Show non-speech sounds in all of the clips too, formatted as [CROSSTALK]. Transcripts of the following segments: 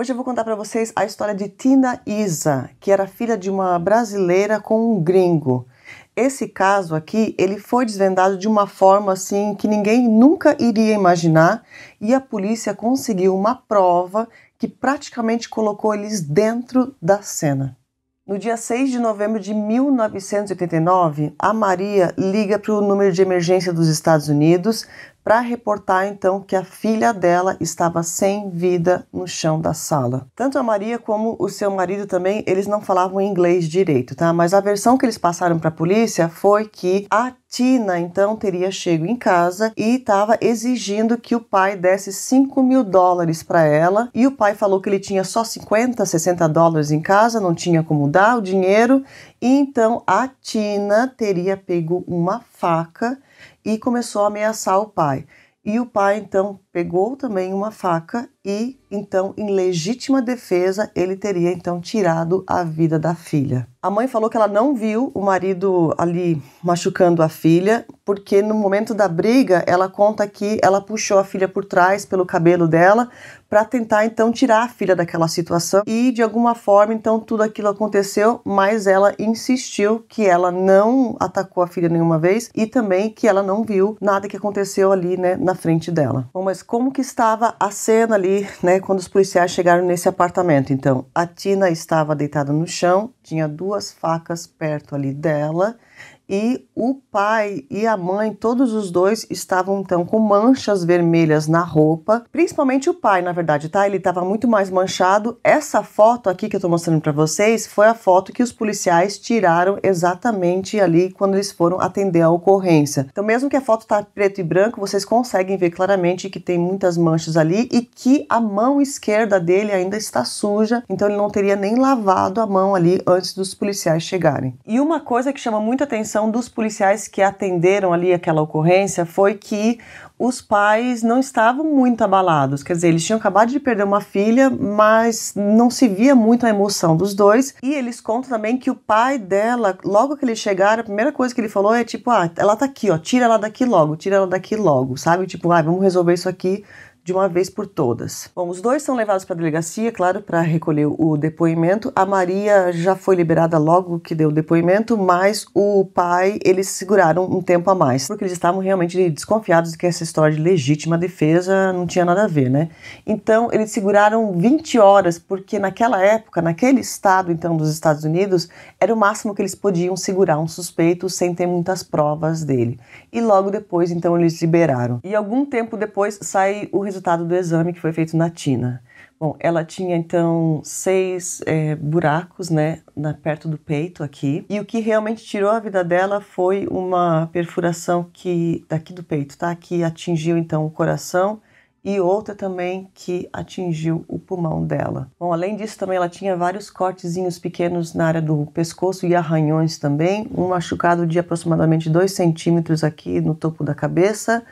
Hoje eu vou contar para vocês a história de Tina Isa, que era filha de uma brasileira com um gringo. Esse caso aqui, ele foi desvendado de uma forma assim que ninguém nunca iria imaginar e a polícia conseguiu uma prova que praticamente colocou eles dentro da cena. No dia 6 de novembro de 1989, a Maria liga para o número de emergência dos Estados Unidos para reportar então que a filha dela estava sem vida no chão da sala. Tanto a Maria como o seu marido também, eles não falavam inglês direito, tá? Mas a versão que eles passaram para a polícia foi que a Tina então teria chego em casa e estava exigindo que o pai desse 5 mil dólares para ela. E o pai falou que ele tinha só 50, 60 dólares em casa, não tinha como dar o dinheiro. E então a Tina teria pego uma faca e começou a ameaçar o pai. E o pai então pegou também uma faca e, então, em legítima defesa, ele teria então tirado a vida da filha. A mãe falou que ela não viu o marido ali machucando a filha, porque no momento da briga, ela conta que ela puxou a filha por trás pelo cabelo dela para tentar então tirar a filha daquela situação e de alguma forma então tudo aquilo aconteceu, mas ela insistiu que ela não atacou a filha nenhuma vez e também que ela não viu nada que aconteceu ali, né, na frente dela. Bom, mas como que estava a cena ali, né, quando os policiais chegaram nesse apartamento? Então, a Tina estava deitada no chão, tinha duas facas perto ali dela e o pai e a mãe, todos os dois estavam então com manchas vermelhas na roupa, principalmente o pai, na verdade, tá? Ele estava muito mais manchado. Essa foto aqui que eu tô mostrando para vocês foi a foto que os policiais tiraram exatamente ali quando eles foram atender a ocorrência. Então, mesmo que a foto tá preto e branco, vocês conseguem ver claramente que tem muitas manchas ali e que a mão esquerda dele ainda está suja, então ele não teria nem lavado a mão ali antes dos policiais chegarem. E uma coisa que chama muita atenção informação dos policiais que atenderam ali aquela ocorrência foi que os pais não estavam muito abalados, quer dizer, eles tinham acabado de perder uma filha, mas não se via muito a emoção dos dois. E eles contam também que o pai dela, logo que eles chegaram, a primeira coisa que ele falou é tipo: ah, ela tá aqui, ó, tira ela daqui logo, tira ela daqui logo, sabe? Tipo, ah, vamos resolver isso aqui de uma vez por todas. Bom, os dois são levados para a delegacia, claro, para recolher o depoimento. A Maria já foi liberada logo que deu o depoimento, mas o pai eles seguraram um tempo a mais, porque eles estavam realmente desconfiados de que essa história de legítima defesa não tinha nada a ver, né? Então, eles seguraram 20 horas, porque naquela época, naquele estado então dos Estados Unidos, era o máximo que eles podiam segurar um suspeito sem ter muitas provas dele. E logo depois, então, eles liberaram. E algum tempo depois sai o resultado do exame que foi feito na Tina. Bom, ela tinha então seis é, buracos, né, na, perto do peito aqui. E o que realmente tirou a vida dela foi uma perfuração que daqui do peito, tá? Que atingiu então o coração e outra também que atingiu o pulmão dela. Bom, além disso também ela tinha vários cortezinhos pequenos na área do pescoço e arranhões também, um machucado de aproximadamente 2 centímetros aqui no topo da cabeça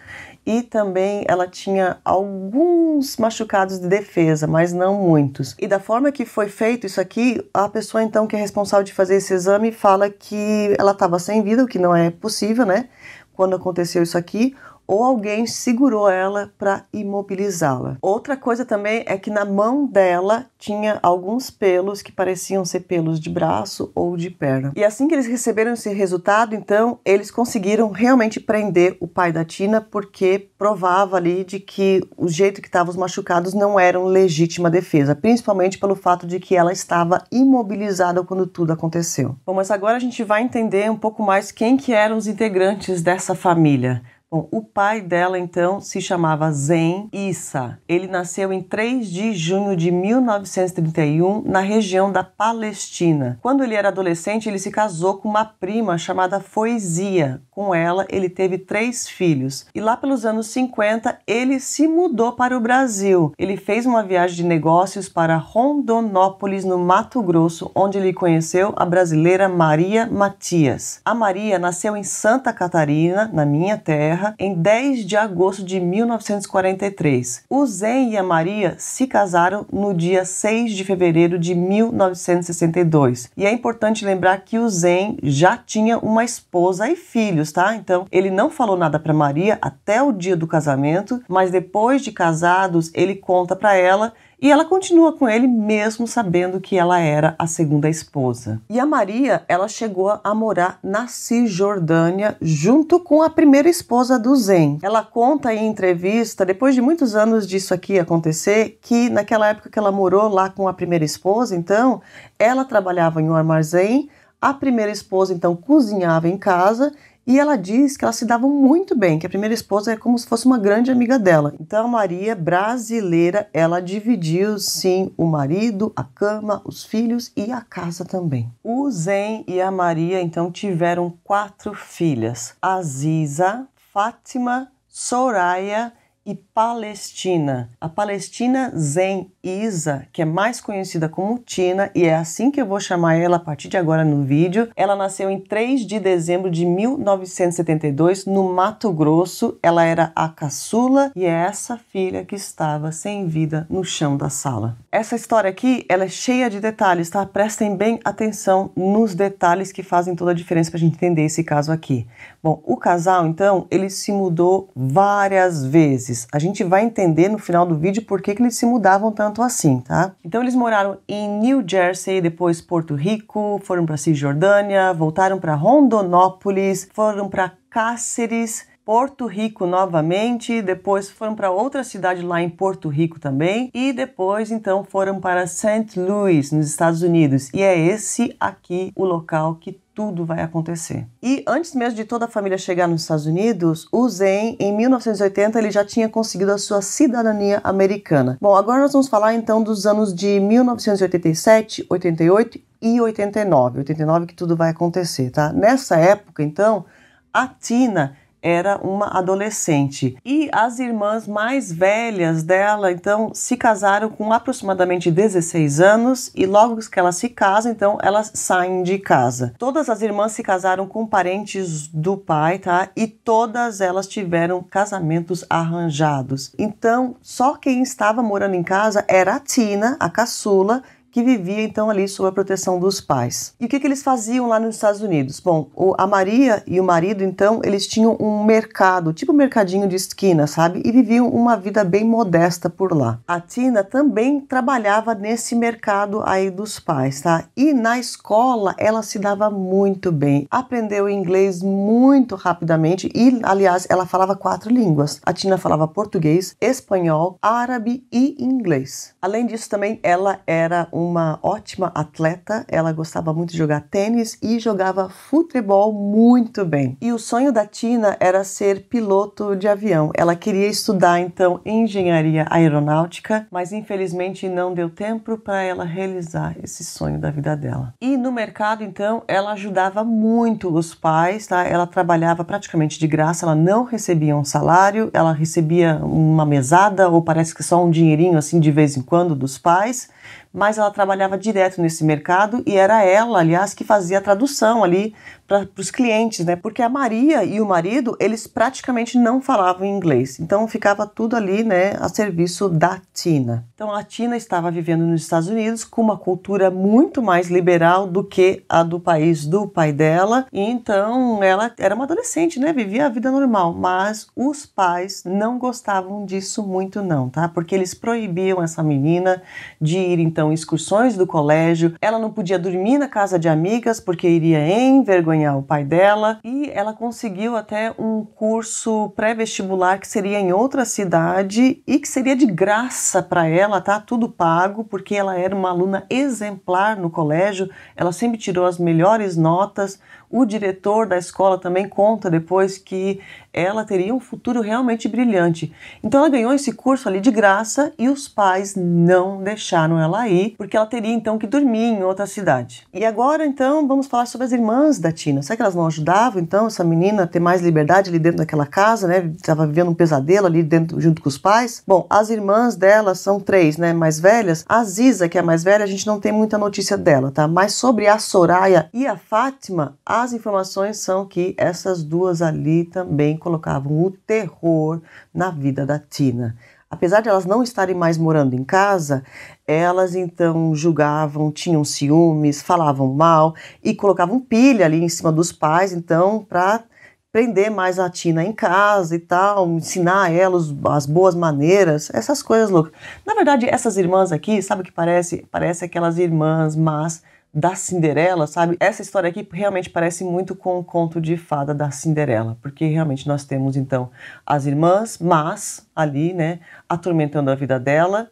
e também ela tinha alguns machucados de defesa, mas não muitos. E da forma que foi feito isso aqui, a pessoa então que é responsável de fazer esse exame fala que ela estava sem vida, o que não é possível, né? Quando aconteceu isso aqui, ou alguém segurou ela para imobilizá-la. Outra coisa também é que na mão dela tinha alguns pelos que pareciam ser pelos de braço ou de perna. E assim que eles receberam esse resultado, então eles conseguiram realmente prender o pai da Tina porque provava ali de que o jeito que estavam os machucados não eram legítima defesa, principalmente pelo fato de que ela estava imobilizada quando tudo aconteceu. Bom, mas agora a gente vai entender um pouco mais quem que eram os integrantes dessa família. Bom, o pai dela então se chamava Zen Issa. Ele nasceu em 3 de junho de 1931 na região da Palestina. Quando ele era adolescente, ele se casou com uma prima chamada Foizia. Com ela, ele teve três filhos. E lá pelos anos 50, ele se mudou para o Brasil. Ele fez uma viagem de negócios para Rondonópolis, no Mato Grosso, onde ele conheceu a brasileira Maria Matias. A Maria nasceu em Santa Catarina, na minha terra em 10 de agosto de 1943. O Zen e a Maria se casaram no dia 6 de fevereiro de 1962. E é importante lembrar que o Zen já tinha uma esposa e filhos, tá? Então, ele não falou nada para Maria até o dia do casamento, mas depois de casados, ele conta para ela e ela continua com ele mesmo sabendo que ela era a segunda esposa. E a Maria, ela chegou a morar na Cisjordânia junto com a primeira esposa do Zen. Ela conta em entrevista, depois de muitos anos disso aqui acontecer, que naquela época que ela morou lá com a primeira esposa, então, ela trabalhava em um armazém, a primeira esposa então cozinhava em casa e ela diz que elas se davam muito bem, que a primeira esposa é como se fosse uma grande amiga dela. Então a Maria, é brasileira, ela dividiu sim o marido, a cama, os filhos e a casa também. O Zen e a Maria então tiveram quatro filhas: Aziza, Fátima, Soraya e Palestina. A Palestina Zen Isa, que é mais conhecida como Tina, e é assim que eu vou chamar ela a partir de agora no vídeo, ela nasceu em 3 de dezembro de 1972 no Mato Grosso. Ela era a caçula e é essa filha que estava sem vida no chão da sala. Essa história aqui, ela é cheia de detalhes, tá? Prestem bem atenção nos detalhes que fazem toda a diferença para a gente entender esse caso aqui. Bom, o casal, então, ele se mudou várias vezes. A gente gente vai entender no final do vídeo por que, que eles se mudavam tanto assim, tá? Então eles moraram em New Jersey, depois Porto Rico, foram para Cisjordânia, voltaram para Rondonópolis, foram para Cáceres, Porto Rico novamente, depois foram para outra cidade lá em Porto Rico também, e depois então foram para St. Louis, nos Estados Unidos. E é esse aqui o local que tudo vai acontecer. E antes mesmo de toda a família chegar nos Estados Unidos, o Zen, em 1980, ele já tinha conseguido a sua cidadania americana. Bom, agora nós vamos falar então dos anos de 1987, 88 e 89. 89 que tudo vai acontecer, tá? Nessa época, então, a Tina era uma adolescente. E as irmãs mais velhas dela, então, se casaram com aproximadamente 16 anos e logo que elas se casam, então elas saem de casa. Todas as irmãs se casaram com parentes do pai, tá? E todas elas tiveram casamentos arranjados. Então, só quem estava morando em casa era a Tina, a caçula, que vivia então ali sob a proteção dos pais. E o que, que eles faziam lá nos Estados Unidos? Bom, a Maria e o marido então eles tinham um mercado, tipo um mercadinho de esquina, sabe? E viviam uma vida bem modesta por lá. A Tina também trabalhava nesse mercado aí dos pais, tá? E na escola ela se dava muito bem, aprendeu inglês muito rapidamente e, aliás, ela falava quatro línguas. A Tina falava português, espanhol, árabe e inglês. Além disso, também ela era uma ótima atleta, ela gostava muito de jogar tênis e jogava futebol muito bem. E o sonho da Tina era ser piloto de avião. Ela queria estudar então engenharia aeronáutica, mas infelizmente não deu tempo para ela realizar esse sonho da vida dela. E no mercado então ela ajudava muito os pais, tá? Ela trabalhava praticamente de graça, ela não recebia um salário, ela recebia uma mesada ou parece que só um dinheirinho assim de vez em quando dos pais mas ela trabalhava direto nesse mercado e era ela, aliás, que fazia a tradução ali para os clientes, né? Porque a Maria e o marido, eles praticamente não falavam inglês. Então ficava tudo ali, né, a serviço da Tina. Então a Tina estava vivendo nos Estados Unidos com uma cultura muito mais liberal do que a do país do pai dela. E então ela era uma adolescente, né? Vivia a vida normal, mas os pais não gostavam disso muito não, tá? Porque eles proibiam essa menina de ir então excursões do colégio. Ela não podia dormir na casa de amigas porque iria envergonhar acompanha o pai dela e ela conseguiu até um curso pré-vestibular que seria em outra cidade e que seria de graça para ela, tá? Tudo pago, porque ela era uma aluna exemplar no colégio, ela sempre tirou as melhores notas. O diretor da escola também conta depois que ela teria um futuro realmente brilhante. Então ela ganhou esse curso ali de graça e os pais não deixaram ela ir, porque ela teria então que dormir em outra cidade. E agora então vamos falar sobre as irmãs da Tina. Será que elas não ajudavam então essa menina a ter mais liberdade ali dentro daquela casa, né? Estava vivendo um pesadelo ali dentro junto com os pais? Bom, as irmãs dela são três, né, mais velhas. A Ziza, que é a mais velha, a gente não tem muita notícia dela, tá? Mas sobre a Soraya e a Fátima, as informações são que essas duas ali também colocavam o terror na vida da Tina. Apesar de elas não estarem mais morando em casa, elas então julgavam, tinham ciúmes, falavam mal e colocavam pilha ali em cima dos pais, então, para prender mais a Tina em casa e tal, ensinar elas as boas maneiras, essas coisas loucas. Na verdade, essas irmãs aqui, sabe o que parece? Parece aquelas irmãs mas da Cinderela, sabe? Essa história aqui realmente parece muito com o conto de fada da Cinderela, porque realmente nós temos então as irmãs, mas ali, né, atormentando a vida dela,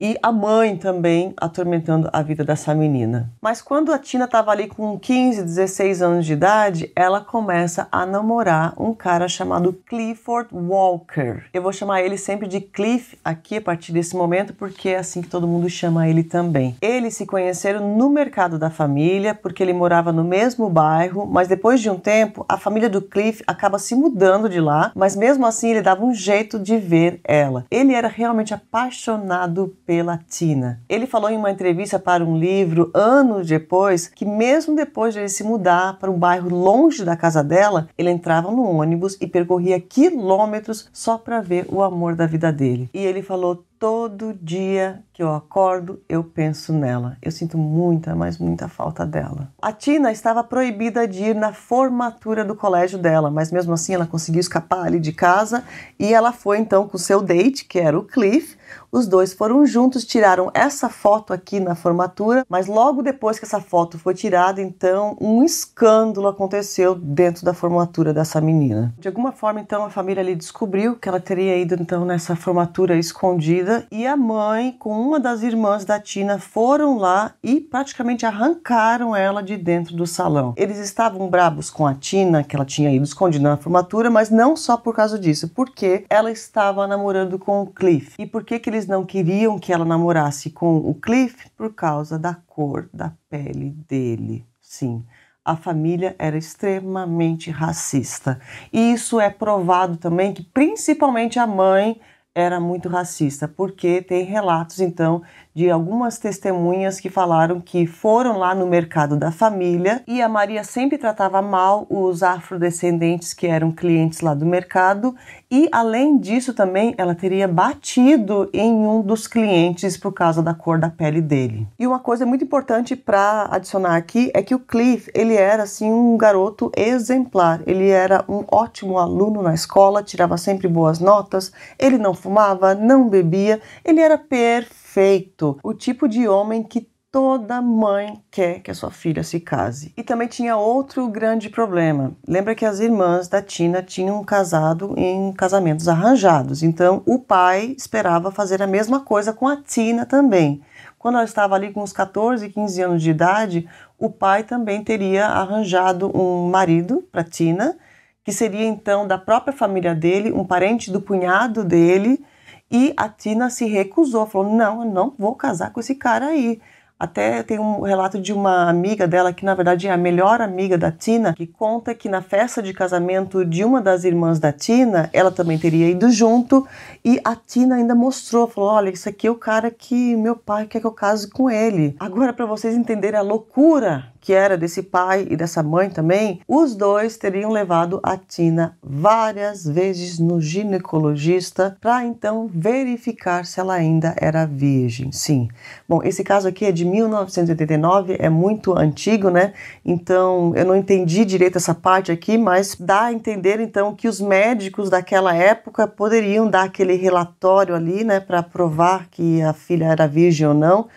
e a mãe também atormentando a vida dessa menina. Mas quando a Tina estava ali com 15, 16 anos de idade, ela começa a namorar um cara chamado Clifford Walker. Eu vou chamar ele sempre de Cliff aqui a partir desse momento, porque é assim que todo mundo chama ele também. Eles se conheceram no mercado da família, porque ele morava no mesmo bairro, mas depois de um tempo, a família do Cliff acaba se mudando de lá, mas mesmo assim ele dava um jeito de ver ela. Ele era realmente apaixonado pela Tina. Ele falou em uma entrevista para um livro, anos depois, que mesmo depois de ele se mudar para um bairro longe da casa dela, ele entrava no ônibus e percorria quilômetros só para ver o amor da vida dele. E ele falou todo dia que eu acordo, eu penso nela. Eu sinto muita, mas muita falta dela. A Tina estava proibida de ir na formatura do colégio dela, mas mesmo assim ela conseguiu escapar ali de casa e ela foi então com seu date, que era o Cliff, os dois foram juntos, tiraram essa foto aqui na formatura, mas logo depois que essa foto foi tirada, então um escândalo aconteceu dentro da formatura dessa menina. De alguma forma, então a família ali descobriu que ela teria ido então nessa formatura escondida e a mãe com uma das irmãs da Tina foram lá e praticamente arrancaram ela de dentro do salão. Eles estavam brabos com a Tina que ela tinha ido escondida na formatura, mas não só por causa disso, porque ela estava namorando com o Cliff e porque que eles não queriam que ela namorasse com o Cliff? Por causa da cor da pele dele. Sim, a família era extremamente racista. E isso é provado também que principalmente a mãe era muito racista, porque tem relatos então de algumas testemunhas que falaram que foram lá no mercado da família e a Maria sempre tratava mal os afrodescendentes que eram clientes lá do mercado e além disso também ela teria batido em um dos clientes por causa da cor da pele dele. E uma coisa muito importante para adicionar aqui é que o Cliff, ele era assim um garoto exemplar, ele era um ótimo aluno na escola, tirava sempre boas notas, ele não fumava, não bebia, ele era perfeito perfeito, o tipo de homem que toda mãe quer que a sua filha se case. E também tinha outro grande problema. Lembra que as irmãs da Tina tinham casado em casamentos arranjados, então o pai esperava fazer a mesma coisa com a Tina também. Quando ela estava ali com uns 14, 15 anos de idade, o pai também teria arranjado um marido para Tina, que seria então da própria família dele, um parente do cunhado dele, e a Tina se recusou, falou: não, eu não vou casar com esse cara aí. Até tem um relato de uma amiga dela, que na verdade é a melhor amiga da Tina, que conta que na festa de casamento de uma das irmãs da Tina, ela também teria ido junto, e a Tina ainda mostrou, falou: "Olha, isso aqui é o cara que meu pai quer que eu case com ele". Agora para vocês entenderem a loucura que era desse pai e dessa mãe também, os dois teriam levado a Tina várias vezes no ginecologista para então verificar se ela ainda era virgem. Sim. Bom, esse caso aqui é de 1989, é muito antigo, né? Então eu não entendi direito essa parte aqui, mas dá a entender então que os médicos daquela época poderiam dar aquele relatório ali, né, para provar que a filha era virgem ou não.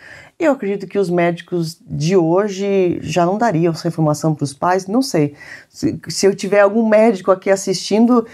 Eu acredito que os médicos de hoje já não dariam essa informação para os pais, não sei. Se, se, eu tiver algum médico aqui assistindo,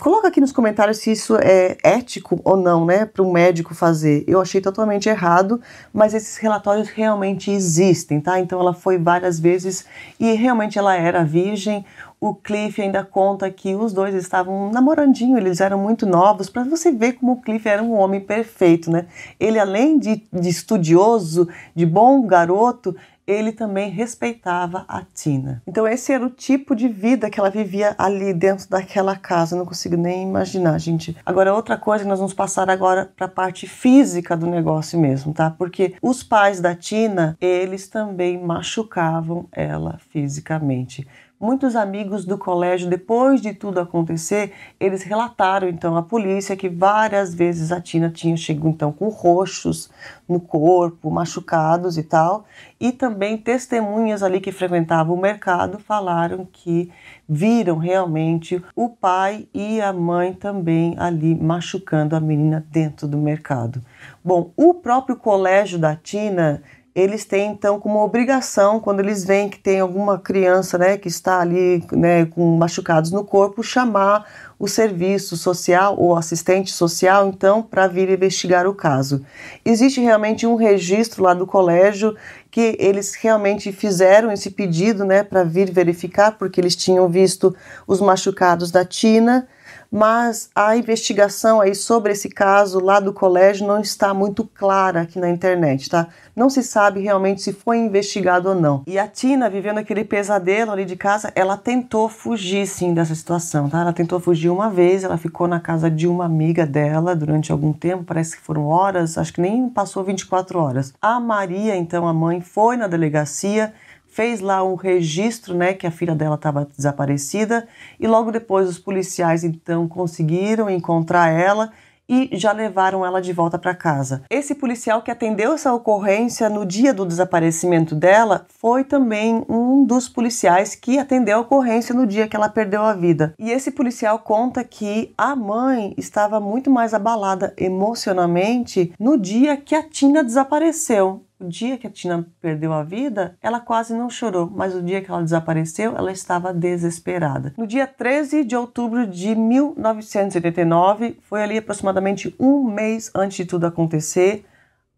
coloca aqui nos comentários se isso é ético ou não, né, para um médico fazer. Eu achei totalmente errado, mas esses relatórios realmente existem, tá? Então ela foi várias vezes e realmente ela era virgem o Cliff ainda conta que os dois estavam namorandinho, eles eram muito novos, para você ver como o Cliff era um homem perfeito, né? Ele, além de, de estudioso, de bom garoto, ele também respeitava a Tina. Então, esse era o tipo de vida que ela vivia ali dentro daquela casa. Eu não consigo nem imaginar, gente. Agora, outra coisa, nós vamos passar agora para a parte física do negócio mesmo, tá? Porque os pais da Tina, eles também machucavam ela fisicamente muitos amigos do colégio, depois de tudo acontecer, eles relataram então à polícia que várias vezes a Tina tinha chegado então com roxos no corpo, machucados e tal, e também testemunhas ali que frequentavam o mercado falaram que viram realmente o pai e a mãe também ali machucando a menina dentro do mercado. Bom, o próprio colégio da Tina eles têm então como obrigação, quando eles veem que tem alguma criança né, que está ali né, com machucados no corpo, chamar o serviço social ou assistente social então para vir investigar o caso. Existe realmente um registro lá do colégio que eles realmente fizeram esse pedido né, para vir verificar, porque eles tinham visto os machucados da Tina mas a investigação aí sobre esse caso lá do colégio não está muito clara aqui na internet, tá? Não se sabe realmente se foi investigado ou não. E a Tina, vivendo aquele pesadelo ali de casa, ela tentou fugir sim dessa situação, tá? Ela tentou fugir uma vez, ela ficou na casa de uma amiga dela durante algum tempo, parece que foram horas, acho que nem passou 24 horas. A Maria, então a mãe, foi na delegacia fez lá um registro, né, que a filha dela estava desaparecida, e logo depois os policiais então conseguiram encontrar ela e já levaram ela de volta para casa. Esse policial que atendeu essa ocorrência no dia do desaparecimento dela foi também um dos policiais que atendeu a ocorrência no dia que ela perdeu a vida. E esse policial conta que a mãe estava muito mais abalada emocionalmente no dia que a Tina desapareceu. O dia que a Tina perdeu a vida, ela quase não chorou, mas o dia que ela desapareceu, ela estava desesperada. No dia 13 de outubro de 1989, foi ali aproximadamente um mês antes de tudo acontecer,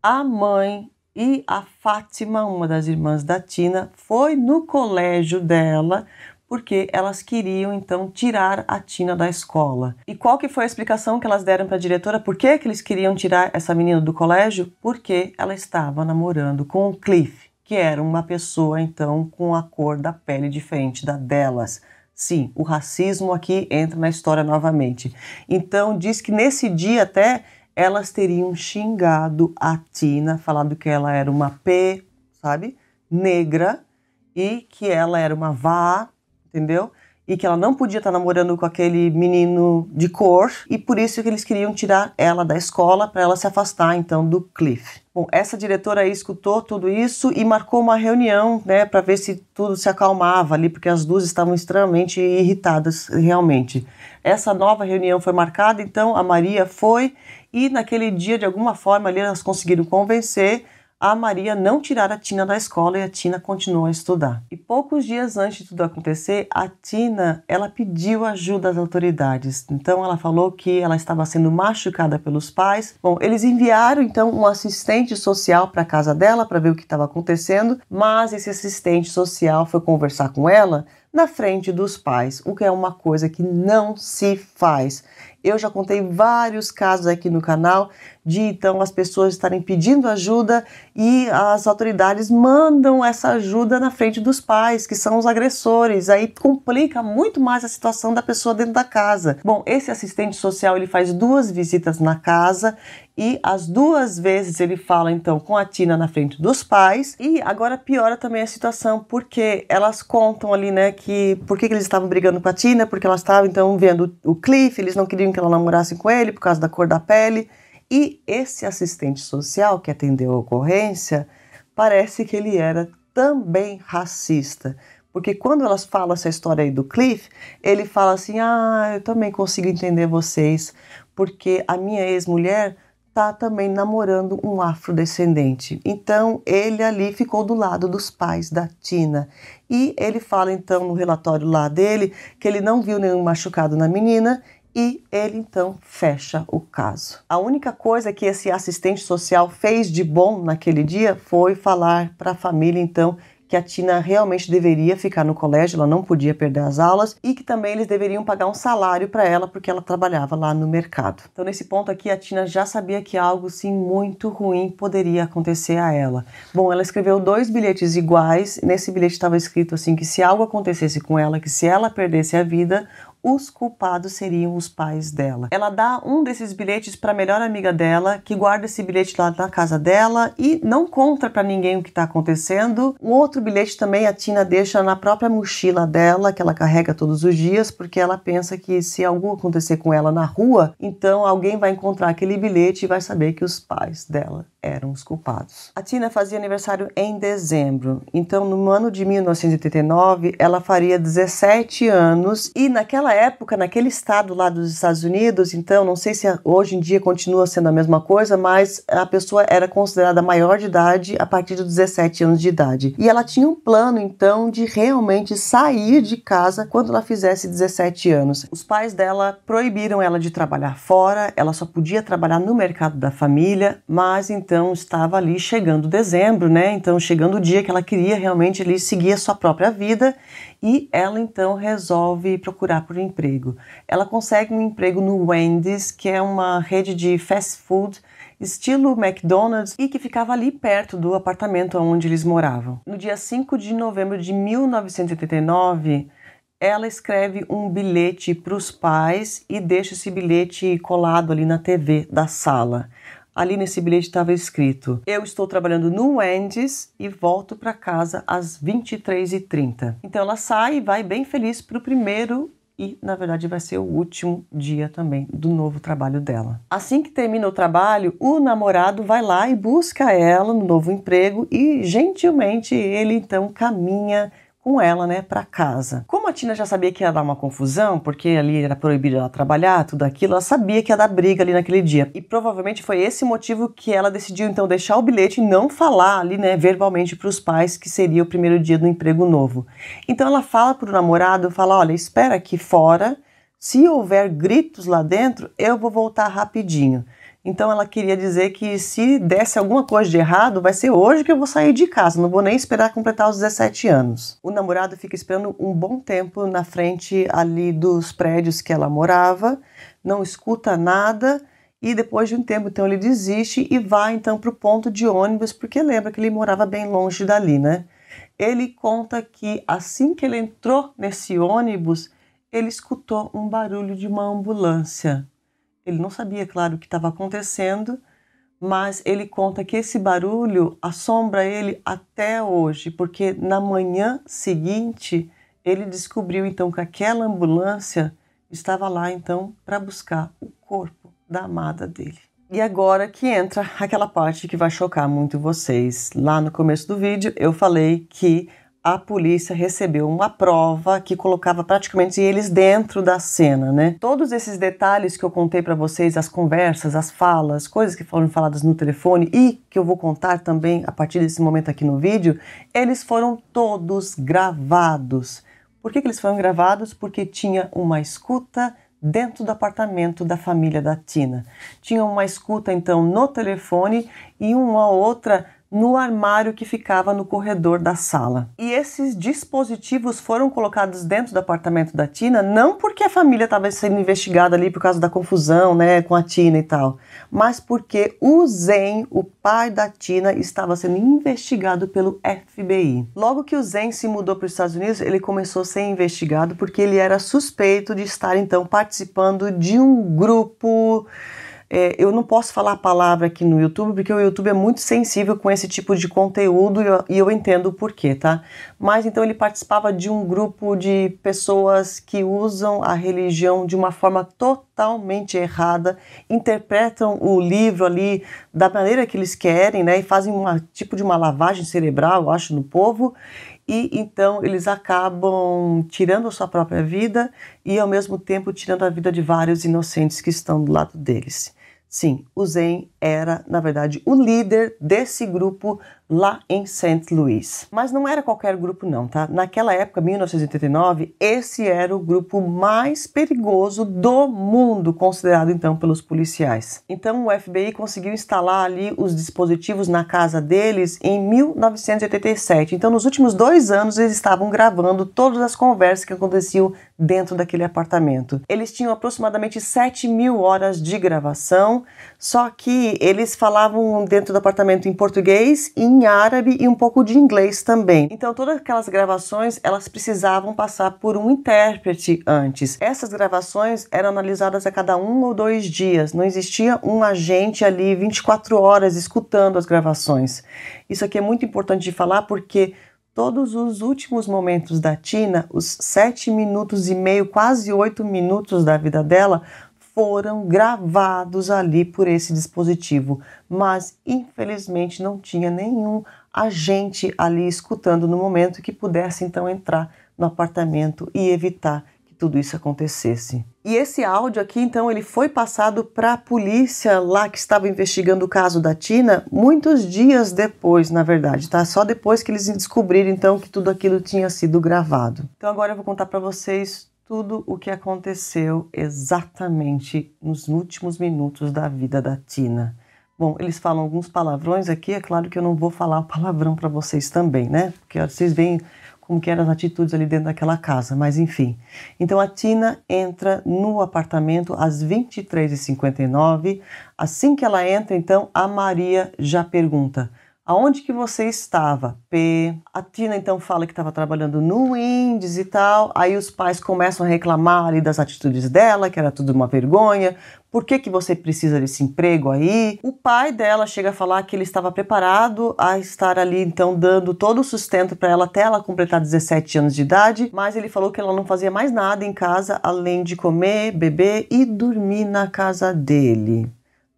a mãe e a Fátima, uma das irmãs da Tina, foi no colégio dela porque elas queriam então tirar a Tina da escola. E qual que foi a explicação que elas deram para a diretora? Por que, que eles queriam tirar essa menina do colégio? Porque ela estava namorando com o Cliff, que era uma pessoa então com a cor da pele diferente da delas. Sim, o racismo aqui entra na história novamente. Então diz que nesse dia até elas teriam xingado a Tina, falado que ela era uma P, sabe? Negra e que ela era uma vá, entendeu? E que ela não podia estar namorando com aquele menino de cor, e por isso que eles queriam tirar ela da escola para ela se afastar então do Cliff. Bom, essa diretora aí escutou tudo isso e marcou uma reunião, né, para ver se tudo se acalmava ali, porque as duas estavam extremamente irritadas realmente. Essa nova reunião foi marcada, então a Maria foi e naquele dia de alguma forma ali elas conseguiram convencer a Maria não tirar a Tina da escola e a Tina continuou a estudar. E poucos dias antes de tudo acontecer, a Tina, ela pediu ajuda às autoridades. Então ela falou que ela estava sendo machucada pelos pais. Bom, eles enviaram então um assistente social para a casa dela para ver o que estava acontecendo, mas esse assistente social foi conversar com ela na frente dos pais, o que é uma coisa que não se faz. Eu já contei vários casos aqui no canal de então as pessoas estarem pedindo ajuda e as autoridades mandam essa ajuda na frente dos pais, que são os agressores. Aí complica muito mais a situação da pessoa dentro da casa. Bom, esse assistente social ele faz duas visitas na casa e as duas vezes ele fala então com a Tina na frente dos pais e agora piora também a situação porque elas contam ali né que por que, que eles estavam brigando com a Tina porque elas estavam então vendo o Cliff eles não queriam que ela namorasse com ele por causa da cor da pele e esse assistente social que atendeu a ocorrência parece que ele era também racista. Porque quando elas falam essa história aí do Cliff, ele fala assim: Ah, eu também consigo entender vocês, porque a minha ex-mulher tá também namorando um afrodescendente. Então ele ali ficou do lado dos pais da Tina. E ele fala então no relatório lá dele que ele não viu nenhum machucado na menina e ele então fecha o caso. A única coisa que esse assistente social fez de bom naquele dia foi falar para a família então que a Tina realmente deveria ficar no colégio, ela não podia perder as aulas e que também eles deveriam pagar um salário para ela porque ela trabalhava lá no mercado. Então nesse ponto aqui a Tina já sabia que algo sim muito ruim poderia acontecer a ela. Bom, ela escreveu dois bilhetes iguais, nesse bilhete estava escrito assim que se algo acontecesse com ela, que se ela perdesse a vida, os culpados seriam os pais dela. Ela dá um desses bilhetes para a melhor amiga dela, que guarda esse bilhete lá na casa dela e não conta para ninguém o que está acontecendo. Um outro bilhete também a Tina deixa na própria mochila dela, que ela carrega todos os dias, porque ela pensa que se algo acontecer com ela na rua, então alguém vai encontrar aquele bilhete e vai saber que os pais dela eram os culpados. A Tina fazia aniversário em dezembro, então no ano de 1989 ela faria 17 anos e naquela época, naquele estado lá dos Estados Unidos, então não sei se hoje em dia continua sendo a mesma coisa, mas a pessoa era considerada maior de idade a partir dos 17 anos de idade. E ela tinha um plano então de realmente sair de casa quando ela fizesse 17 anos. Os pais dela proibiram ela de trabalhar fora, ela só podia trabalhar no mercado da família, mas então estava ali chegando dezembro, né? Então chegando o dia que ela queria realmente ali seguir a sua própria vida e ela então resolve procurar por um emprego. Ela consegue um emprego no Wendy's, que é uma rede de fast food estilo McDonald's e que ficava ali perto do apartamento onde eles moravam. No dia 5 de novembro de 1989, ela escreve um bilhete para os pais e deixa esse bilhete colado ali na TV da sala ali nesse bilhete estava escrito: Eu estou trabalhando no Wendy's e volto para casa às 23h30. Então ela sai e vai bem feliz para o primeiro e, na verdade, vai ser o último dia também do novo trabalho dela. Assim que termina o trabalho, o namorado vai lá e busca ela no novo emprego e gentilmente ele então caminha com ela, né, para casa. Como a Tina já sabia que ia dar uma confusão, porque ali era proibido ela trabalhar, tudo aquilo, ela sabia que ia dar briga ali naquele dia. E provavelmente foi esse motivo que ela decidiu então deixar o bilhete e não falar ali, né, verbalmente para os pais que seria o primeiro dia do emprego novo. Então ela fala pro namorado, fala: "Olha, espera aqui fora. Se houver gritos lá dentro, eu vou voltar rapidinho." Então ela queria dizer que se desse alguma coisa de errado, vai ser hoje que eu vou sair de casa, não vou nem esperar completar os 17 anos. O namorado fica esperando um bom tempo na frente ali dos prédios que ela morava, não escuta nada e depois de um tempo então ele desiste e vai então para o ponto de ônibus, porque lembra que ele morava bem longe dali, né? Ele conta que assim que ele entrou nesse ônibus, ele escutou um barulho de uma ambulância ele não sabia, claro, o que estava acontecendo, mas ele conta que esse barulho assombra ele até hoje, porque na manhã seguinte ele descobriu então que aquela ambulância estava lá então para buscar o corpo da amada dele. E agora que entra [LAUGHS] aquela parte que vai chocar muito vocês. Lá no começo do vídeo eu falei que a polícia recebeu uma prova que colocava praticamente eles dentro da cena, né? Todos esses detalhes que eu contei para vocês, as conversas, as falas, coisas que foram faladas no telefone e que eu vou contar também a partir desse momento aqui no vídeo, eles foram todos gravados. Por que, que eles foram gravados? Porque tinha uma escuta dentro do apartamento da família da Tina. Tinha uma escuta então no telefone e uma outra no armário que ficava no corredor da sala. E esses dispositivos foram colocados dentro do apartamento da Tina, não porque a família estava sendo investigada ali por causa da confusão, né, com a Tina e tal, mas porque o Zen, o pai da Tina, estava sendo investigado pelo FBI. Logo que o Zen se mudou para os Estados Unidos, ele começou a ser investigado porque ele era suspeito de estar então participando de um grupo é, eu não posso falar a palavra aqui no YouTube, porque o YouTube é muito sensível com esse tipo de conteúdo e eu, e eu entendo o porquê, tá? Mas então ele participava de um grupo de pessoas que usam a religião de uma forma totalmente errada, interpretam o livro ali da maneira que eles querem, né? E fazem um tipo de uma lavagem cerebral, eu acho, no povo e então eles acabam tirando a sua própria vida e ao mesmo tempo tirando a vida de vários inocentes que estão do lado deles. Sim, o Zen era, na verdade, o líder desse grupo lá em St. Louis. Mas não era qualquer grupo não, tá? Naquela época, 1989, esse era o grupo mais perigoso do mundo, considerado então pelos policiais. Então o FBI conseguiu instalar ali os dispositivos na casa deles em 1987. Então nos últimos dois anos eles estavam gravando todas as conversas que aconteciam dentro daquele apartamento. Eles tinham aproximadamente 7 mil horas de gravação, só que eles falavam dentro do apartamento em português, em árabe e um pouco de inglês também. Então todas aquelas gravações elas precisavam passar por um intérprete antes. Essas gravações eram analisadas a cada um ou dois dias. Não existia um agente ali 24 horas escutando as gravações. Isso aqui é muito importante de falar porque todos os últimos momentos da Tina, os sete minutos e meio, quase oito minutos da vida dela, foram gravados ali por esse dispositivo, mas infelizmente não tinha nenhum agente ali escutando no momento que pudesse então entrar no apartamento e evitar que tudo isso acontecesse. E esse áudio aqui, então, ele foi passado para a polícia lá que estava investigando o caso da Tina muitos dias depois, na verdade, tá? Só depois que eles descobriram então que tudo aquilo tinha sido gravado. Então agora eu vou contar para vocês tudo o que aconteceu exatamente nos últimos minutos da vida da Tina. Bom, eles falam alguns palavrões aqui, é claro que eu não vou falar o palavrão para vocês também, né? Porque vocês veem como que eram as atitudes ali dentro daquela casa, mas enfim. Então a Tina entra no apartamento às 23h59. Assim que ela entra, então a Maria já pergunta: aonde que você estava? P. A Tina então fala que estava trabalhando no Indies e tal. Aí os pais começam a reclamar ali das atitudes dela, que era tudo uma vergonha. Por que, que você precisa desse emprego aí? O pai dela chega a falar que ele estava preparado a estar ali então dando todo o sustento para ela até ela completar 17 anos de idade, mas ele falou que ela não fazia mais nada em casa além de comer, beber e dormir na casa dele.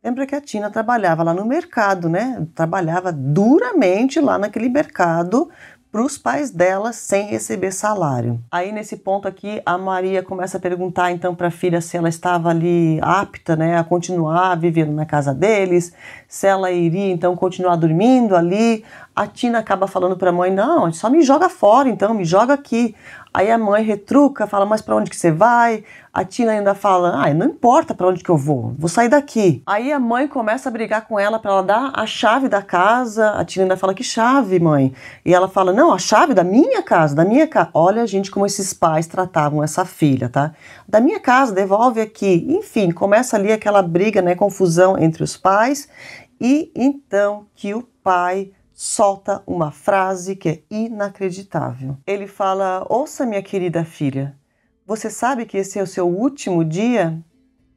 Lembra que a Tina trabalhava lá no mercado, né? Trabalhava duramente lá naquele mercado para os pais dela sem receber salário. Aí nesse ponto aqui a Maria começa a perguntar então para a filha se ela estava ali apta, né, a continuar vivendo na casa deles, se ela iria então continuar dormindo ali. A Tina acaba falando para a mãe: "Não, só me joga fora, então me joga aqui". Aí a mãe retruca, fala: "Mas para onde que você vai?" A Tina ainda fala: "Ah, não importa para onde que eu vou, vou sair daqui". Aí a mãe começa a brigar com ela para ela dar a chave da casa. A Tina ainda fala: "Que chave, mãe?". E ela fala: "Não, a chave da minha casa, da minha casa". Olha, gente, como esses pais tratavam essa filha, tá? Da minha casa, devolve aqui. Enfim, começa ali aquela briga, né, confusão entre os pais. E então que o pai solta uma frase que é inacreditável. Ele fala: Ouça, minha querida filha, você sabe que esse é o seu último dia?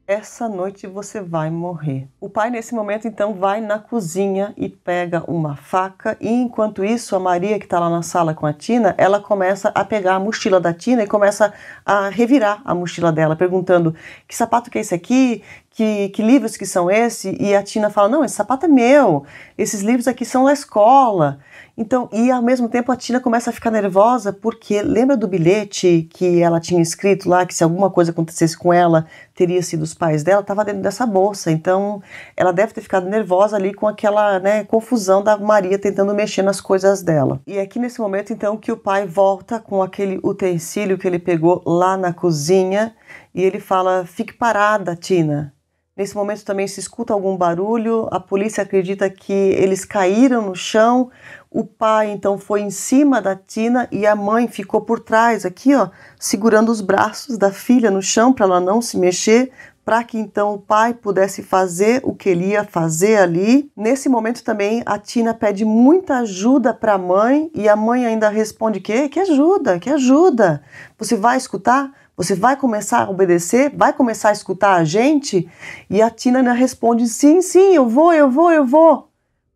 Essa noite você vai morrer. O pai, nesse momento, então, vai na cozinha e pega uma faca. E enquanto isso, a Maria, que está lá na sala com a Tina, ela começa a pegar a mochila da Tina e começa a revirar a mochila dela, perguntando: que sapato que é esse aqui? que, que livros que são esses? E a Tina fala, não, esse sapato é meu, esses livros aqui são da escola. Então, e ao mesmo tempo a Tina começa a ficar nervosa porque lembra do bilhete que ela tinha escrito lá que se alguma coisa acontecesse com ela, teria sido os pais dela, estava dentro dessa bolsa. Então, ela deve ter ficado nervosa ali com aquela, né, confusão da Maria tentando mexer nas coisas dela. E é aqui nesse momento então que o pai volta com aquele utensílio que ele pegou lá na cozinha e ele fala: "Fique parada, Tina. Nesse momento também se escuta algum barulho, a polícia acredita que eles caíram no chão, o pai então foi em cima da Tina e a mãe ficou por trás, aqui ó, segurando os braços da filha no chão para ela não se mexer, para que então o pai pudesse fazer o que ele ia fazer ali. Nesse momento também a Tina pede muita ajuda para a mãe e a mãe ainda responde que que ajuda, que ajuda. Você vai escutar? Você vai começar a obedecer? Vai começar a escutar a gente? E a Tina responde: Sim, sim, eu vou, eu vou, eu vou.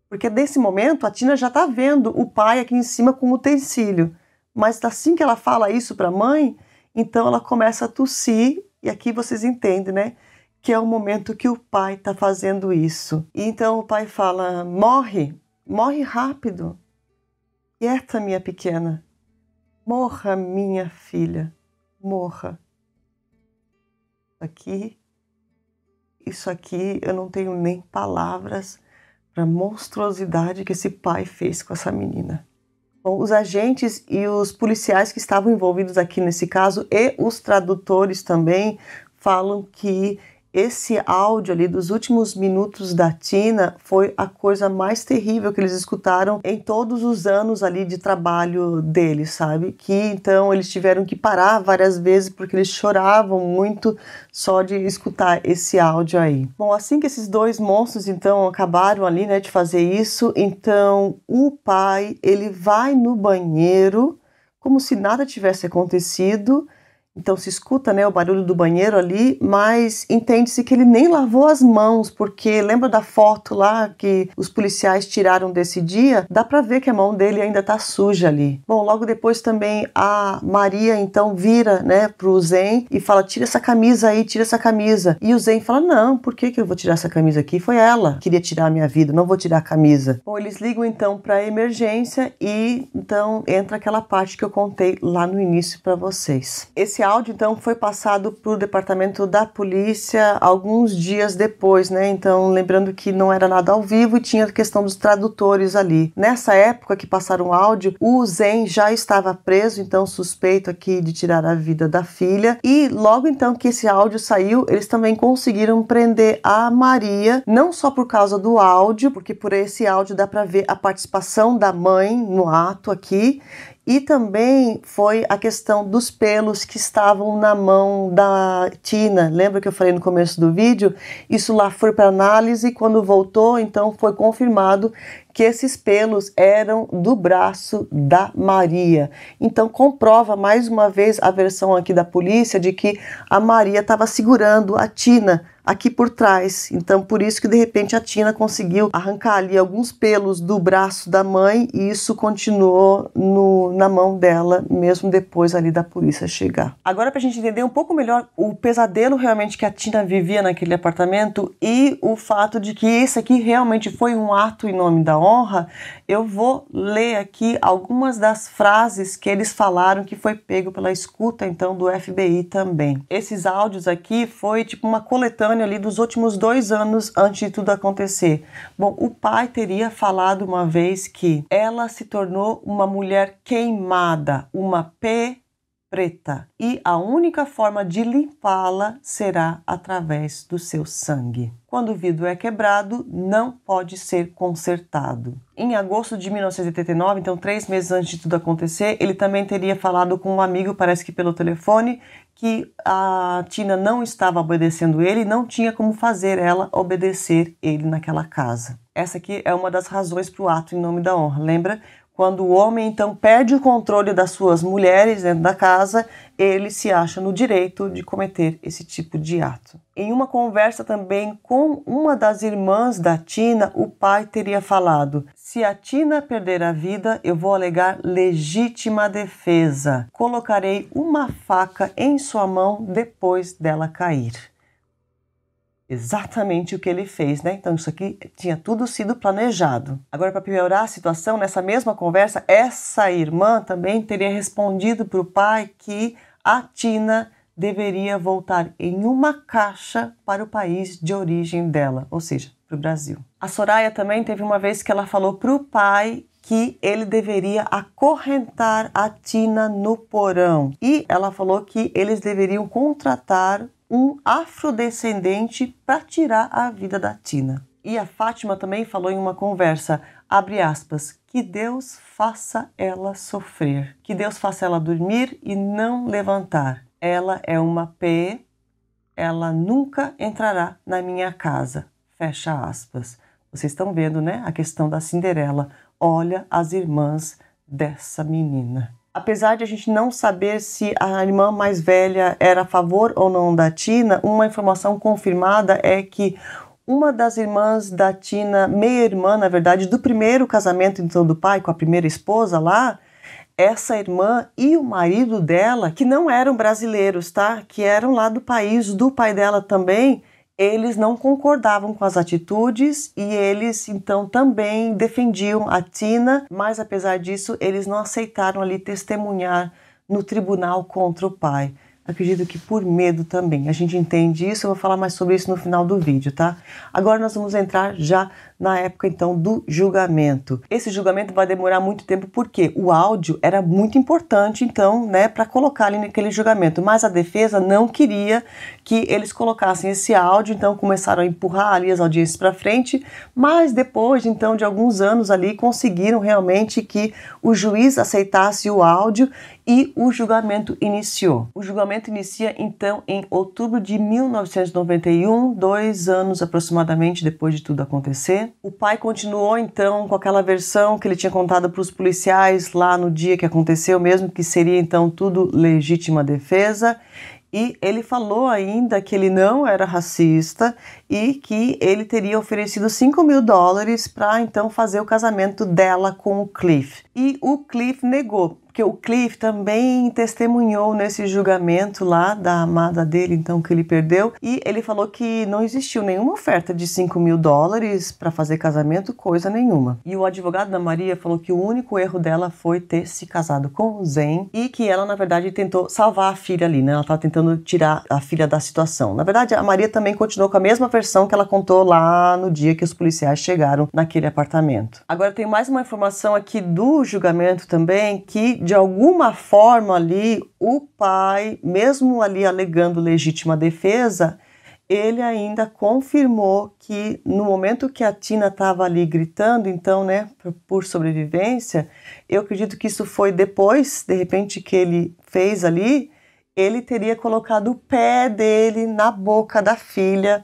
Porque nesse momento a Tina já está vendo o pai aqui em cima com o utensílio. Mas assim que ela fala isso para a mãe, então ela começa a tossir, e aqui vocês entendem, né? Que é o momento que o pai está fazendo isso. E então o pai fala: morre, morre rápido. Quieta, minha pequena. Morra, minha filha morra. Aqui, isso aqui, eu não tenho nem palavras para a monstruosidade que esse pai fez com essa menina. Bom, os agentes e os policiais que estavam envolvidos aqui nesse caso e os tradutores também falam que esse áudio ali dos últimos minutos da Tina foi a coisa mais terrível que eles escutaram em todos os anos ali de trabalho deles, sabe? Que então eles tiveram que parar várias vezes porque eles choravam muito só de escutar esse áudio aí. Bom, assim que esses dois monstros então acabaram ali, né, de fazer isso, então o pai, ele vai no banheiro como se nada tivesse acontecido então se escuta né, o barulho do banheiro ali, mas entende-se que ele nem lavou as mãos, porque lembra da foto lá que os policiais tiraram desse dia? Dá para ver que a mão dele ainda tá suja ali. Bom, logo depois também a Maria então vira né, pro Zen e fala: tira essa camisa aí, tira essa camisa. E o Zen fala: não, por que, que eu vou tirar essa camisa aqui? Foi ela que queria tirar a minha vida, não vou tirar a camisa. Bom, eles ligam então para emergência e então entra aquela parte que eu contei lá no início para vocês. Esse áudio então foi passado para o departamento da polícia alguns dias depois, né? Então, lembrando que não era nada ao vivo e tinha a questão dos tradutores ali. Nessa época que passaram o áudio, o Zen já estava preso, então suspeito aqui de tirar a vida da filha. E logo então que esse áudio saiu, eles também conseguiram prender a Maria, não só por causa do áudio, porque por esse áudio dá para ver a participação da mãe no ato aqui, e também foi a questão dos pelos que estavam na mão da Tina. Lembra que eu falei no começo do vídeo? Isso lá foi para análise e quando voltou, então foi confirmado que esses pelos eram do braço da Maria. Então comprova mais uma vez a versão aqui da polícia de que a Maria estava segurando a Tina aqui por trás. Então por isso que de repente a Tina conseguiu arrancar ali alguns pelos do braço da mãe e isso continuou no, na mão dela mesmo depois ali da polícia chegar. Agora para a gente entender um pouco melhor o pesadelo realmente que a Tina vivia naquele apartamento e o fato de que esse aqui realmente foi um ato em nome da honra, eu vou ler aqui algumas das frases que eles falaram que foi pego pela escuta então do FBI também. Esses áudios aqui foi tipo uma coletânea ali dos últimos dois anos antes de tudo acontecer. Bom, o pai teria falado uma vez que ela se tornou uma mulher queimada, uma P preta, e a única forma de limpá-la será através do seu sangue. Quando o vidro é quebrado, não pode ser consertado. Em agosto de 1989, então três meses antes de tudo acontecer, ele também teria falado com um amigo, parece que pelo telefone, que a Tina não estava obedecendo ele, não tinha como fazer ela obedecer ele naquela casa. Essa aqui é uma das razões para o ato em nome da honra. Lembra? Quando o homem então perde o controle das suas mulheres dentro da casa, ele se acha no direito de cometer esse tipo de ato. Em uma conversa também com uma das irmãs da Tina, o pai teria falado: Se a Tina perder a vida, eu vou alegar legítima defesa. Colocarei uma faca em sua mão depois dela cair exatamente o que ele fez, né? Então isso aqui tinha tudo sido planejado. Agora, para piorar a situação, nessa mesma conversa, essa irmã também teria respondido para o pai que a Tina deveria voltar em uma caixa para o país de origem dela, ou seja, para o Brasil. A Soraya também teve uma vez que ela falou para o pai que ele deveria acorrentar a Tina no porão e ela falou que eles deveriam contratar um afrodescendente para tirar a vida da Tina. E a Fátima também falou em uma conversa, abre aspas, que Deus faça ela sofrer, que Deus faça ela dormir e não levantar. Ela é uma P, ela nunca entrará na minha casa. Fecha aspas. Vocês estão vendo, né? A questão da Cinderela. Olha as irmãs dessa menina. Apesar de a gente não saber se a irmã mais velha era a favor ou não da Tina, uma informação confirmada é que uma das irmãs da Tina, meia-irmã, na verdade, do primeiro casamento então, do pai com a primeira esposa lá, essa irmã e o marido dela, que não eram brasileiros, tá? Que eram lá do país do pai dela também, eles não concordavam com as atitudes e eles então também defendiam a Tina, mas apesar disso, eles não aceitaram ali testemunhar no tribunal contra o pai. Acredito que por medo também. A gente entende isso, eu vou falar mais sobre isso no final do vídeo, tá? Agora nós vamos entrar já na época então do julgamento. Esse julgamento vai demorar muito tempo porque o áudio era muito importante então, né, para colocar ali naquele julgamento, mas a defesa não queria que eles colocassem esse áudio, então começaram a empurrar ali as audiências para frente, mas depois então de alguns anos ali conseguiram realmente que o juiz aceitasse o áudio e o julgamento iniciou. O julgamento inicia então em outubro de 1991, dois anos aproximadamente depois de tudo acontecer. O pai continuou então com aquela versão que ele tinha contado para os policiais lá no dia que aconteceu mesmo, que seria então tudo legítima defesa. E ele falou ainda que ele não era racista e que ele teria oferecido 5 mil dólares para então fazer o casamento dela com o Cliff. E o Cliff negou porque o Cliff também testemunhou nesse julgamento lá da amada dele, então que ele perdeu, e ele falou que não existiu nenhuma oferta de 5 mil dólares para fazer casamento, coisa nenhuma. E o advogado da Maria falou que o único erro dela foi ter se casado com o Zen e que ela, na verdade, tentou salvar a filha ali, né? Ela tava tentando tirar a filha da situação. Na verdade, a Maria também continuou com a mesma versão que ela contou lá no dia que os policiais chegaram naquele apartamento. Agora tem mais uma informação aqui do julgamento também que de alguma forma ali, o pai, mesmo ali alegando legítima defesa, ele ainda confirmou que no momento que a Tina estava ali gritando, então, né, por sobrevivência, eu acredito que isso foi depois, de repente, que ele fez ali, ele teria colocado o pé dele na boca da filha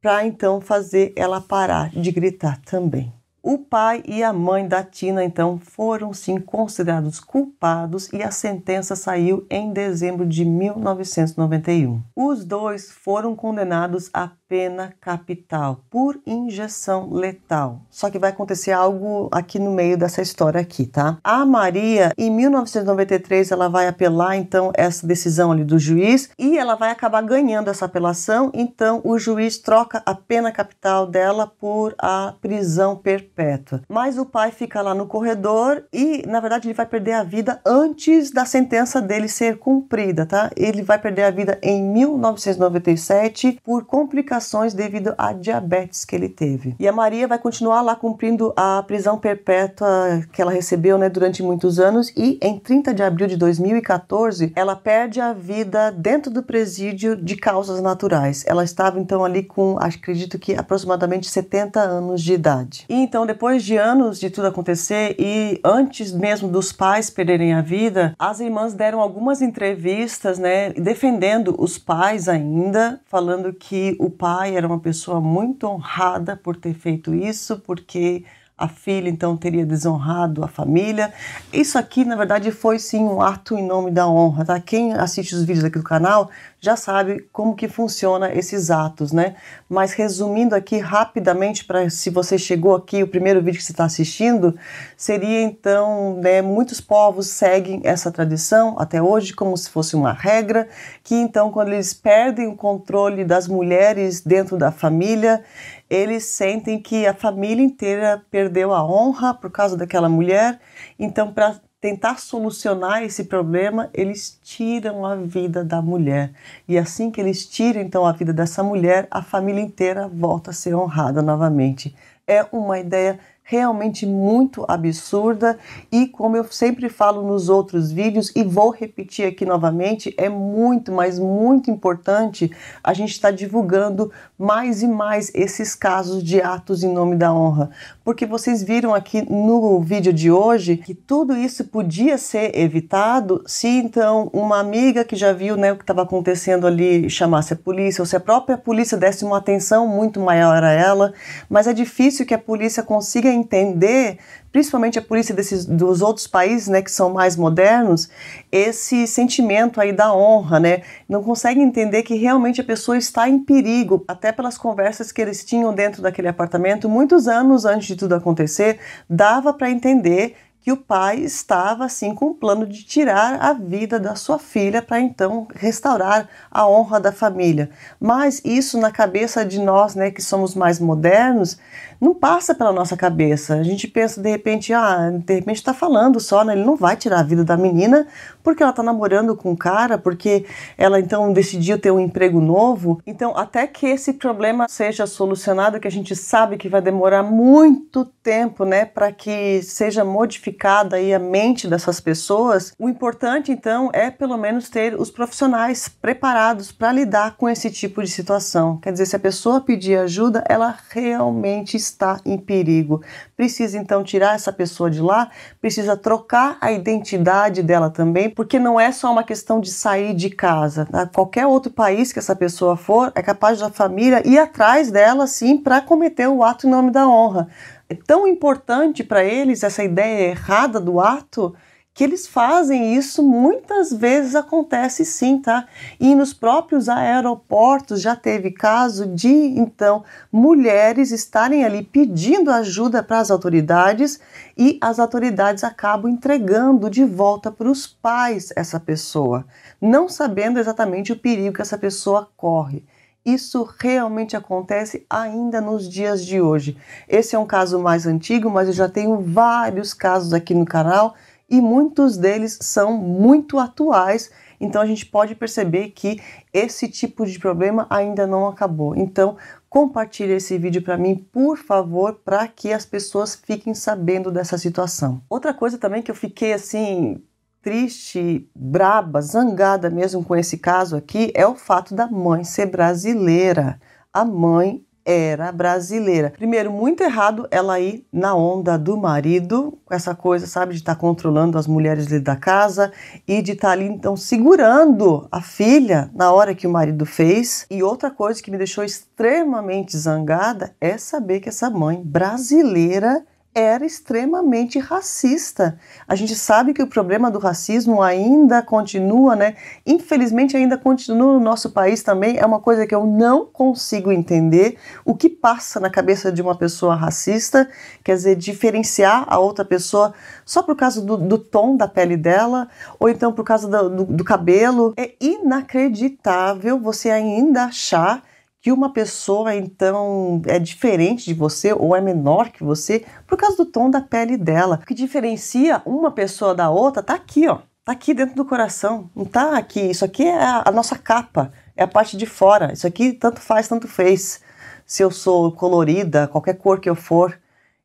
para então fazer ela parar de gritar também. O pai e a mãe da Tina então foram sim considerados culpados e a sentença saiu em dezembro de 1991. Os dois foram condenados a pena capital por injeção letal. Só que vai acontecer algo aqui no meio dessa história aqui, tá? A Maria, em 1993, ela vai apelar então essa decisão ali do juiz e ela vai acabar ganhando essa apelação, então o juiz troca a pena capital dela por a prisão perpétua. Mas o pai fica lá no corredor e, na verdade, ele vai perder a vida antes da sentença dele ser cumprida, tá? Ele vai perder a vida em 1997 por complicações complicações devido à diabetes que ele teve. E a Maria vai continuar lá cumprindo a prisão perpétua que ela recebeu né, durante muitos anos e em 30 de abril de 2014 ela perde a vida dentro do presídio de causas naturais. Ela estava então ali com, acredito que aproximadamente 70 anos de idade. E então depois de anos de tudo acontecer e antes mesmo dos pais perderem a vida, as irmãs deram algumas entrevistas, né, defendendo os pais ainda, falando que o pai pai era uma pessoa muito honrada por ter feito isso, porque a filha então teria desonrado a família. Isso aqui, na verdade, foi sim um ato em nome da honra, tá? Quem assiste os vídeos aqui do canal já sabe como que funciona esses atos, né? Mas resumindo aqui rapidamente, para se você chegou aqui, o primeiro vídeo que você está assistindo, seria então, né, muitos povos seguem essa tradição até hoje como se fosse uma regra, que então quando eles perdem o controle das mulheres dentro da família, eles sentem que a família inteira perdeu a honra por causa daquela mulher. Então, para tentar solucionar esse problema, eles tiram a vida da mulher. E assim que eles tiram então a vida dessa mulher, a família inteira volta a ser honrada novamente. É uma ideia realmente muito absurda e como eu sempre falo nos outros vídeos e vou repetir aqui novamente, é muito, mas muito importante a gente estar tá divulgando mais e mais esses casos de atos em nome da honra, porque vocês viram aqui no vídeo de hoje que tudo isso podia ser evitado se então uma amiga que já viu né, o que estava acontecendo ali chamasse a polícia ou se a própria polícia desse uma atenção muito maior a ela, mas é difícil que a polícia consiga entender, principalmente a polícia desses, dos outros países, né, que são mais modernos, esse sentimento aí da honra, né? Não consegue entender que realmente a pessoa está em perigo, até pelas conversas que eles tinham dentro daquele apartamento, muitos anos antes de tudo acontecer, dava para entender que o pai estava assim com o plano de tirar a vida da sua filha para então restaurar a honra da família. Mas isso na cabeça de nós, né, que somos mais modernos, não passa pela nossa cabeça. A gente pensa de repente, ah, de repente está falando só, né? ele não vai tirar a vida da menina porque ela está namorando com um cara, porque ela então decidiu ter um emprego novo. Então, até que esse problema seja solucionado, que a gente sabe que vai demorar muito tempo, né, para que seja modificada aí a mente dessas pessoas. O importante então é pelo menos ter os profissionais preparados para lidar com esse tipo de situação. Quer dizer, se a pessoa pedir ajuda, ela realmente está em perigo. Precisa então tirar essa pessoa de lá, precisa trocar a identidade dela também, porque não é só uma questão de sair de casa. Tá? Qualquer outro país que essa pessoa for, é capaz da família ir atrás dela sim para cometer o ato em nome da honra. É tão importante para eles essa ideia errada do ato que eles fazem isso muitas vezes acontece sim, tá? E nos próprios aeroportos já teve caso de então mulheres estarem ali pedindo ajuda para as autoridades e as autoridades acabam entregando de volta para os pais essa pessoa, não sabendo exatamente o perigo que essa pessoa corre. Isso realmente acontece ainda nos dias de hoje. Esse é um caso mais antigo, mas eu já tenho vários casos aqui no canal e muitos deles são muito atuais. Então a gente pode perceber que esse tipo de problema ainda não acabou. Então compartilhe esse vídeo para mim, por favor, para que as pessoas fiquem sabendo dessa situação. Outra coisa também que eu fiquei assim triste, braba, zangada mesmo com esse caso aqui é o fato da mãe ser brasileira. A mãe era brasileira. Primeiro, muito errado ela ir na onda do marido, com essa coisa, sabe, de estar tá controlando as mulheres da casa e de estar tá ali, então, segurando a filha na hora que o marido fez. E outra coisa que me deixou extremamente zangada é saber que essa mãe brasileira era extremamente racista. A gente sabe que o problema do racismo ainda continua, né? Infelizmente ainda continua no nosso país também. É uma coisa que eu não consigo entender o que passa na cabeça de uma pessoa racista, quer dizer, diferenciar a outra pessoa só por causa do, do tom da pele dela ou então por causa do, do, do cabelo. É inacreditável você ainda achar que uma pessoa então é diferente de você ou é menor que você por causa do tom da pele dela. O que diferencia uma pessoa da outra tá aqui, ó. Tá aqui dentro do coração. Não tá aqui. Isso aqui é a, a nossa capa, é a parte de fora. Isso aqui tanto faz, tanto fez. Se eu sou colorida, qualquer cor que eu for,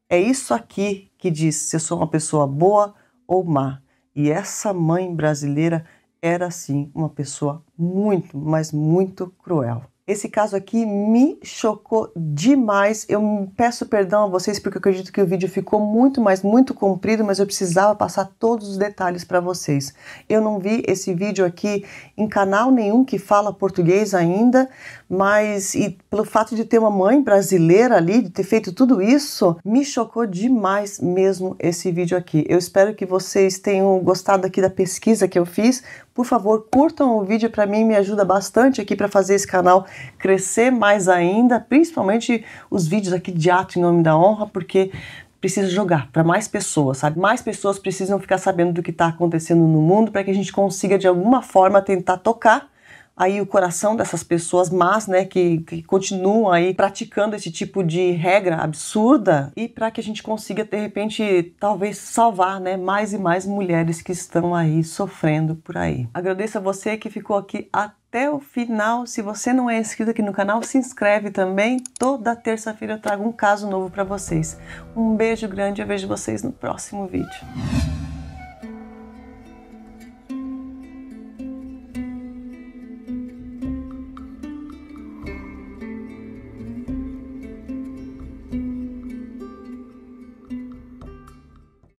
é isso aqui que diz se eu sou uma pessoa boa ou má. E essa mãe brasileira era sim uma pessoa muito, mas muito cruel. Esse caso aqui me chocou demais. Eu peço perdão a vocês porque eu acredito que o vídeo ficou muito, mais muito comprido, mas eu precisava passar todos os detalhes para vocês. Eu não vi esse vídeo aqui em canal nenhum que fala português ainda, mas pelo fato de ter uma mãe brasileira ali, de ter feito tudo isso, me chocou demais mesmo esse vídeo aqui. Eu espero que vocês tenham gostado aqui da pesquisa que eu fiz, por favor, curtam o vídeo para mim, me ajuda bastante aqui para fazer esse canal crescer mais ainda, principalmente os vídeos aqui de ato em nome da honra, porque precisa jogar para mais pessoas, sabe? Mais pessoas precisam ficar sabendo do que está acontecendo no mundo para que a gente consiga de alguma forma tentar tocar aí o coração dessas pessoas más, né, que, que continuam aí praticando esse tipo de regra absurda e para que a gente consiga de repente talvez salvar, né, mais e mais mulheres que estão aí sofrendo por aí. Agradeço a você que ficou aqui até o final. Se você não é inscrito aqui no canal, se inscreve também. Toda terça-feira eu trago um caso novo para vocês. Um beijo grande, eu vejo vocês no próximo vídeo.